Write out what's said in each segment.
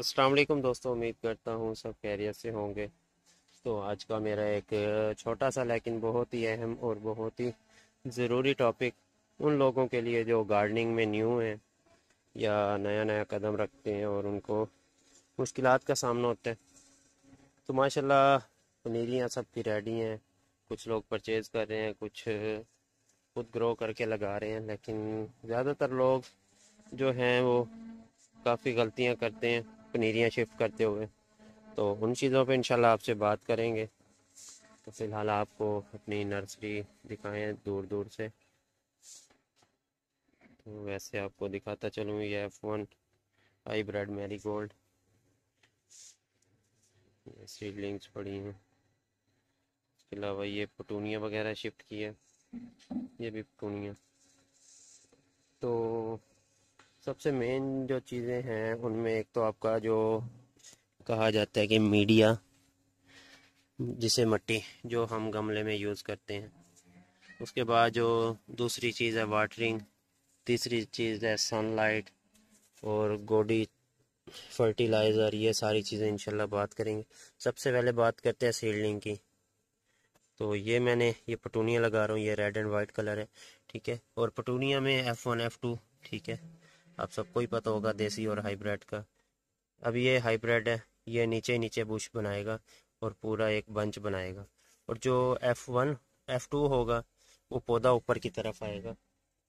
असलकुम दोस्तों उम्मीद करता हूँ सब कैरियर से होंगे तो आज का मेरा एक छोटा सा लेकिन बहुत ही अहम और बहुत ही ज़रूरी टॉपिक उन लोगों के लिए जो गार्डनिंग में न्यू हैं या नया नया कदम रखते हैं और उनको मुश्किल का सामना होता है तो माशाल्लाह पनीरियाँ सबकी रेडी हैं कुछ लोग परचेज़ कर रहे हैं कुछ खुद ग्रो करके लगा रहे हैं लेकिन ज़्यादातर लोग जो हैं वो काफ़ी गलतियाँ करते हैं पनीरियाँ शिफ्ट करते हुए तो उन चीज़ों पे इंशाल्लाह आपसे बात करेंगे तो फ़िलहाल आपको अपनी नर्सरी दिखाएं दूर दूर से तो वैसे आपको दिखाता चलूँ ये F one hybrid marigold seedlings पड़ी हैं इसके अलावा ये पटूनिया वगैरह शिफ्ट की है ये भी पटूनिया तो सबसे मेन जो चीज़ें हैं उनमें एक तो आपका जो कहा जाता है कि मीडिया जिसे मट्टी जो हम गमले में यूज़ करते हैं उसके बाद जो दूसरी चीज़ है वाटरिंग तीसरी चीज़ है सनलाइट और गोडी फर्टिलाइज़र ये सारी चीज़ें इंशाल्लाह बात करेंगे सबसे पहले बात करते हैं सीडलिंग की तो ये मैंने ये पटूनिया लगा रहा हूँ ये रेड एंड वाइट कलर है ठीक है और पटूनिया में एफ़ वन एफ़ टू ठीक है आप सबको ही पता होगा देसी और हाईब्रेड का अब ये हाईब्रेड है ये नीचे नीचे बुश बनाएगा और पूरा एक बंच बनाएगा और जो एफ वन एफ टू होगा वो पौधा ऊपर की तरफ आएगा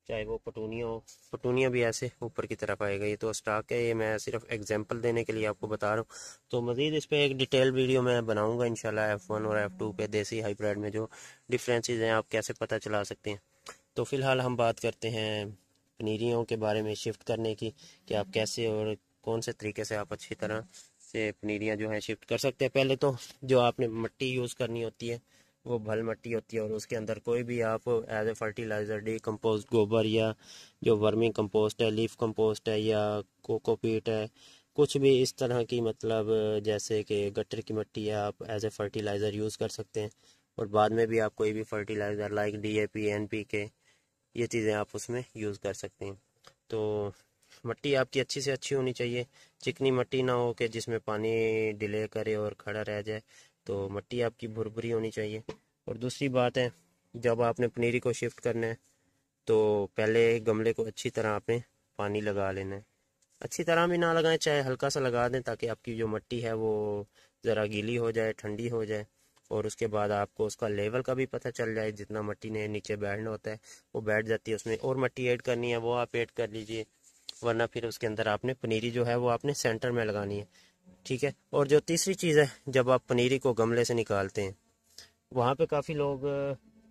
चाहे वो पटूनिया हो पटूनिया भी ऐसे ऊपर की तरफ आएगा ये तो स्टॉक है ये मैं सिर्फ एग्जांपल देने के लिए आपको बता रहा हूँ तो मज़ीद इस पर एक डिटेल वीडियो मैं बनाऊँगा इंशाल्लाह एफ़ वन और एफ़ टू पे देसी हाईब्रेड में जो डिफ्रेंसेज हैं आप कैसे पता चला सकते हैं तो फ़िलहाल हम बात करते हैं पनीरियों के बारे में शिफ्ट करने की कि आप कैसे और कौन से तरीके से आप अच्छी तरह से पनीरियाँ जो हैं शिफ्ट कर सकते हैं पहले तो जो आपने मिट्टी यूज़ करनी होती है वो भल मट्टी होती है और उसके अंदर कोई भी आप as a fertiliser the compost गोबर या जो वर्मिंग कम्पोस्ट है लीफ कम्पोस्ट है या कोकोपीट है कुछ भी इस तरह की मतलब जैसे कि गट्टर की मिट्टी है आप एज ए फर्टिलाइज़र यूज़ कर सकते हैं और बाद में भी आप कोई भी fertiliser like D A P N P K ये चीज़ें आप उसमें यूज़ कर सकते हैं तो मट्टी आपकी अच्छी से अच्छी होनी चाहिए चिकनी मट्टी ना हो कि जिसमें पानी डिले करे और खड़ा रह जाए तो मट्टी आपकी भुरभुरी होनी चाहिए और दूसरी बात है जब आपने पनीरी को शिफ्ट करना है तो पहले गमले को अच्छी तरह आपने पानी लगा लेना है अच्छी तरह भी ना लगाएं चाहे हल्का सा लगा दें ताकि आपकी जो मट्टी है वो ज़रा गीली हो जाए ठंडी हो जाए और उसके बाद आपको उसका लेवल का भी पता चल जाए जितना मट्टी ने नीचे बैठना होता है वो बैठ जाती है उसमें और मट्टी ऐड करनी है वो आप ऐड कर लीजिए वरना फिर उसके अंदर आपने पनीरी जो है वो आपने सेंटर में लगानी है ठीक है और जो तीसरी चीज़ है जब आप पनीरी को गमले से निकालते हैं वहाँ पर काफ़ी लोग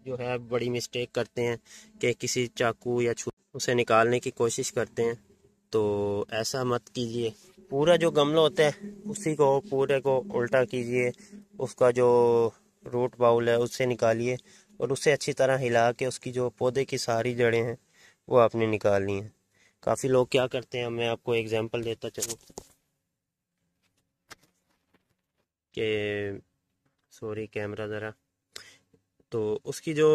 जो है बड़ी मिस्टेक करते हैं कि किसी चाकू या छू उसे निकालने की कोशिश करते हैं तो ऐसा मत कीजिए पूरा जो गमला होता है उसी को पूरे को उल्टा कीजिए उसका जो रूट बाउल है उससे निकालिए और उसे अच्छी तरह हिला के उसकी जो पौधे की सारी जड़ें हैं वो आपने निकालनी हैं काफ़ी लोग क्या करते हैं मैं आपको एग्जांपल देता चलूँ कि सॉरी कैमरा ज़रा तो उसकी जो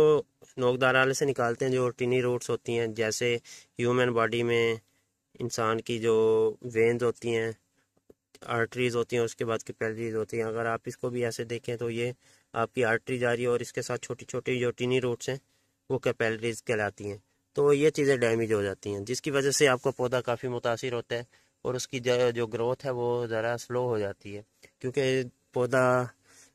नोकदार आले से निकालते हैं जो टिनी रूट्स होती हैं जैसे ह्यूमन बॉडी में इंसान की जो वेंस होती हैं आर्टरीज होती हैं उसके बाद की पैलरीज होती हैं अगर आप इसको भी ऐसे देखें तो ये आपकी आर्टरी जा रही है और इसके साथ छोटी छोटी जो टीनी रूट्स हैं वो कैपेलरीज कहलाती हैं तो ये चीज़ें डैमेज हो जाती हैं जिसकी वजह से आपका पौधा काफ़ी मुतासर होता है और उसकी जो ग्रोथ है वो ज़रा स्लो हो जाती है क्योंकि पौधा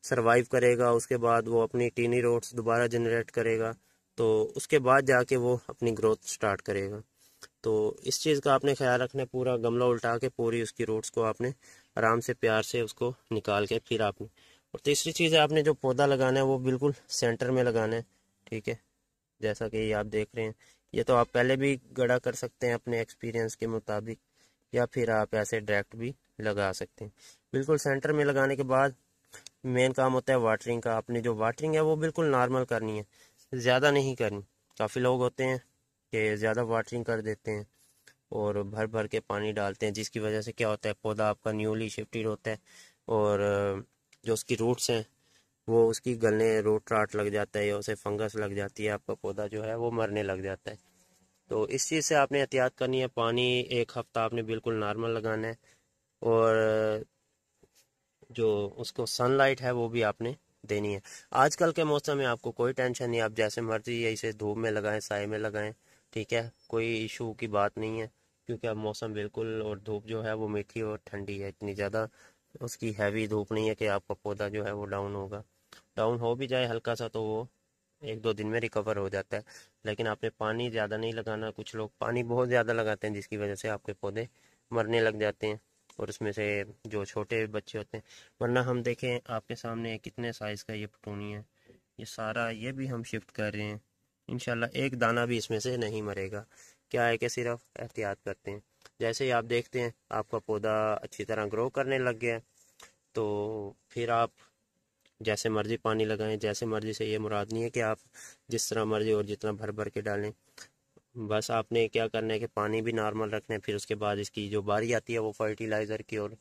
सरवाइव करेगा उसके बाद वो अपनी टीनी रोड्स दोबारा जनरेट करेगा तो उसके बाद जाके वो अपनी ग्रोथ स्टार्ट करेगा तो इस चीज़ का आपने ख्याल रखना है पूरा गमला उल्टा के पूरी उसकी रूट्स को आपने आराम से प्यार से उसको निकाल के फिर आपने और तीसरी चीज़ है आपने जो पौधा लगाना है वो बिल्कुल सेंटर में लगाना है ठीक है जैसा कि आप देख रहे हैं ये तो आप पहले भी गड़ा कर सकते हैं अपने एक्सपीरियंस के मुताबिक या फिर आप ऐसे डायरेक्ट भी लगा सकते हैं बिल्कुल सेंटर में लगाने के बाद मेन काम होता है वाटरिंग का आपने जो वाटरिंग है वो बिल्कुल नॉर्मल करनी है ज़्यादा नहीं करनी काफ़ी लोग होते हैं के ज़्यादा वाटरिंग कर देते हैं और भर भर के पानी डालते हैं जिसकी वजह से क्या होता है पौधा आपका न्यूली शिफ्टेड होता है और जो उसकी रूट्स हैं वो उसकी गलने रूट राट लग जाता है या उसे फंगस लग जाती है आपका पौधा जो है वो मरने लग जाता है तो इस चीज़ से आपने एहतियात करनी है पानी एक हफ्ता आपने बिल्कुल नॉर्मल लगाना है और जो उसको सनलाइट है वो भी आपने देनी है आजकल के मौसम में आपको कोई टेंशन नहीं आप जैसे मर्जी ऐसे धूप में लगाएं साय में लगाएं ठीक है कोई इशू की बात नहीं है क्योंकि अब मौसम बिल्कुल और धूप जो है वो मीठी और ठंडी है इतनी ज़्यादा उसकी हैवी धूप नहीं है कि आपका पौधा जो है वो डाउन होगा डाउन हो भी जाए हल्का सा तो वो एक दो दिन में रिकवर हो जाता है लेकिन आपने पानी ज़्यादा नहीं लगाना कुछ लोग पानी बहुत ज़्यादा लगाते हैं जिसकी वजह से आपके पौधे मरने लग जाते हैं और उसमें से जो छोटे बच्चे होते हैं वरना हम देखें आपके सामने कितने साइज़ का ये पटूनी है ये सारा ये भी हम शिफ्ट कर रहे हैं इन एक दाना भी इसमें से नहीं मरेगा क्या है कि सिर्फ एहतियात करते हैं जैसे ही आप देखते हैं आपका पौधा अच्छी तरह ग्रो करने लग गया तो फिर आप जैसे मर्ज़ी पानी लगाएं जैसे मर्ज़ी से ये मुराद नहीं है कि आप जिस तरह मर्ज़ी और जितना भर भर के डालें बस आपने क्या करना है कि पानी भी नॉर्मल रखना है फिर उसके बाद इसकी जो बारी आती है वो फर्टिलाइज़र की और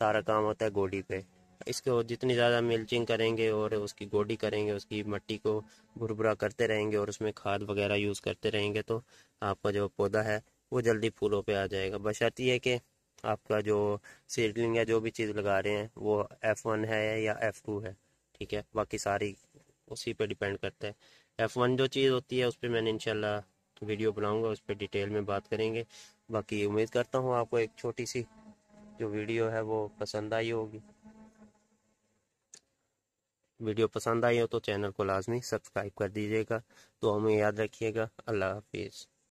सारा काम होता है गोडी पे इसको जितनी ज़्यादा मिल्चिंग करेंगे और उसकी गोडी करेंगे उसकी मट्टी को भुरभुरा करते रहेंगे और उसमें खाद वगैरह यूज़ करते रहेंगे तो आपका जो पौधा है वो जल्दी फूलों पे आ जाएगा बशर्ती है कि आपका जो सीडलिंग या जो भी चीज़ लगा रहे हैं वो एफ़ वन है या एफ़ टू है ठीक है बाकी सारी उसी पे डिपेंड करता है एफ़ वन जो चीज़ होती है उस पर मैंने इनशाला वीडियो बनाऊंगा उस पर डिटेल में बात करेंगे बाकी उम्मीद करता हूँ आपको एक छोटी सी जो वीडियो है वो पसंद आई होगी वीडियो पसंद आई हो तो चैनल को लाजमी सब्सक्राइब कर दीजिएगा तो हमें याद रखिएगा अल्लाह हाफिज़